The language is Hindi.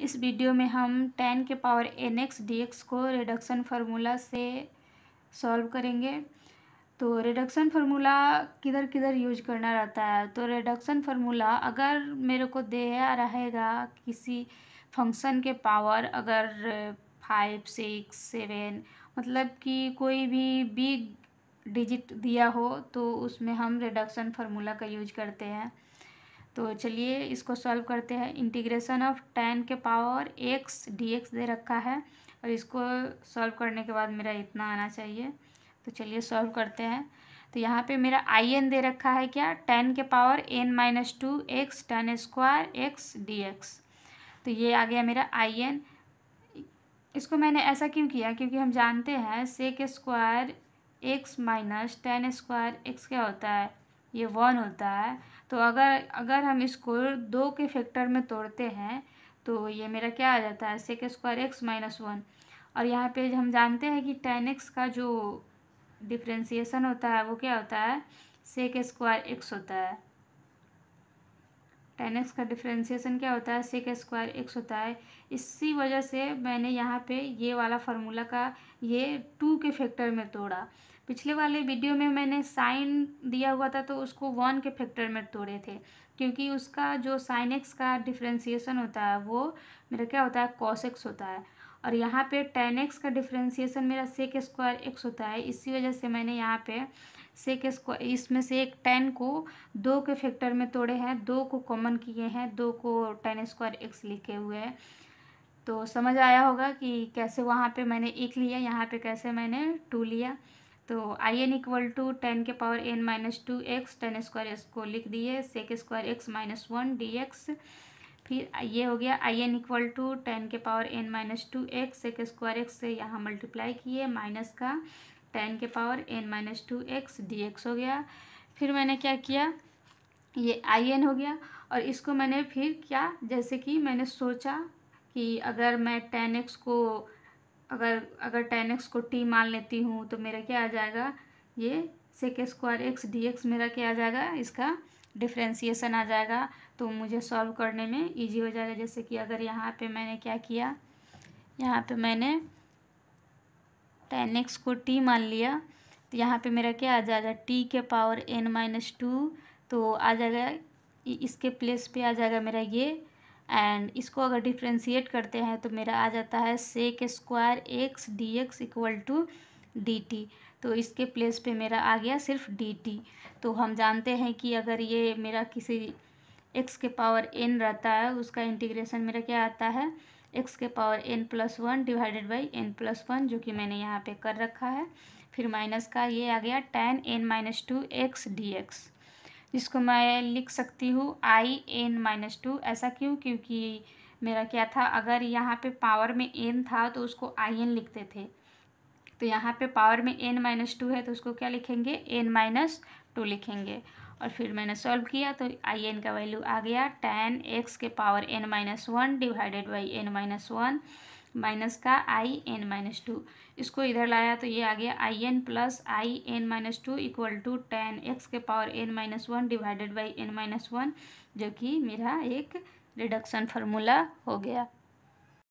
इस वीडियो में हम टेन के power n x d x को रिडक्शन फार्मूला से सॉल्व करेंगे तो रिडक्शन फार्मूला किधर किधर यूज करना रहता है तो रिडक्शन फार्मूला अगर मेरे को दिया रहेगा किसी फंक्शन के पावर अगर फाइव सिक्स सेवन मतलब कि कोई भी बिग डिजिट दिया हो तो उसमें हम रिडक्शन फार्मूला का यूज करते हैं तो चलिए इसको सॉल्व करते हैं इंटीग्रेशन ऑफ टेन के पावर एक्स डी एक्स दे रखा है और इसको सॉल्व करने के बाद मेरा इतना आना चाहिए तो चलिए सॉल्व करते हैं तो यहाँ पे मेरा आई एन दे रखा है क्या टेन के power n minus two x tan square x d x तो ये आ गया मेरा आई एन इसको मैंने ऐसा क्यों किया क्योंकि हम जानते हैं sec square x minus tan square x क्या होता है ये वन होता है तो अगर अगर हम इसको दो के फैक्टर में तोड़ते हैं तो ये मेरा क्या आ जाता है sec square x minus one और यहाँ पे हम जानते हैं कि टेन एक्स का जो डिफ्रेंसीसन होता है वो क्या होता है सेक स्क्वायर एक्स होता है टेन एक्स का डिफ्रेंसीसन क्या होता है सेक स्क्वायर एक्स होता है इसी वजह से मैंने यहाँ पे ये वाला फार्मूला का ये टू के फैक्टर में तोड़ा पिछले वाले वीडियो में मैंने साइन दिया हुआ था तो उसको वन के फैक्टर में तोड़े थे क्योंकि उसका जो साइन एक्स का डिफ्रेंसीसन होता है वो मेरा क्या होता है कॉस एक्स होता है और यहाँ पे टेन एक्स का डिफ्रेंसीसन मेरा सेक स्क्वायर एक्स होता है इसी वजह से मैंने यहाँ पे से के इसमें से एक टेन को दो के फैक्टर में तोड़े हैं दो को कॉमन किए हैं दो को टेन स्क्वायर एक्स लिखे हुए हैं तो समझ आया होगा कि कैसे वहाँ पे मैंने एक लिया यहाँ पे कैसे मैंने टू लिया तो I n equal to tan के power n minus two x tan square x को लिख दिए sec square x minus one d x फिर ये हो गया I n equal to tan के power n minus two x sec square x से यहाँ मल्टीप्लाई किए माइनस का टेन के power n minus two x d x हो गया फिर मैंने क्या किया ये आई एन हो गया और इसको मैंने फिर क्या जैसे कि मैंने सोचा कि अगर मैं टेन एक्स को अगर अगर टेन एक्स को टी मान लेती हूँ तो मेरा क्या आ जाएगा ये sec square x d x मेरा क्या आ जाएगा इसका डिफ्रेंसीसन आ जाएगा तो मुझे सॉल्व करने में इजी हो जाएगा जैसे कि अगर यहाँ पे मैंने क्या किया यहाँ पे मैंने टेन एक्स को टी मान लिया तो यहाँ पे मेरा क्या आ जाएगा टी के पावर एन माइनस टू तो आ जाएगा इसके प्लेस पे आ जाएगा मेरा ये एंड इसको अगर डिफ्रेंशिएट करते हैं तो मेरा आ जाता है sec square x d x equal to d t तो इसके प्लेस पे मेरा आ गया सिर्फ डी टी तो हम जानते हैं कि अगर ये मेरा किसी एक्स के पावर एन रहता है उसका इंटीग्रेशन मेरा क्या आता है एक्स के power n plus one divided by n plus one जो कि मैंने यहाँ पे कर रखा है फिर माइनस का ये आ गया tan n minus two x d x जिसको मैं लिख सकती हूँ आई एन माइनस टू ऐसा क्यों क्योंकि मेरा क्या था अगर यहाँ पे पावर में एन था तो उसको आई एन लिखते थे तो यहाँ पे पावर में एन माइनस टू है तो उसको क्या लिखेंगे एन माइनस टू लिखेंगे और फिर मैंने सॉल्व किया तो आई एन का वैल्यू आ गया टेन एक्स के power n minus one divided by n minus one minus का आई एन माइनस टू इसको इधर लाया तो ये आ गया I n plus I n minus two equal to tan x के power n minus one divided by n minus one जो कि मेरा एक रिडक्शन फार्मूला हो गया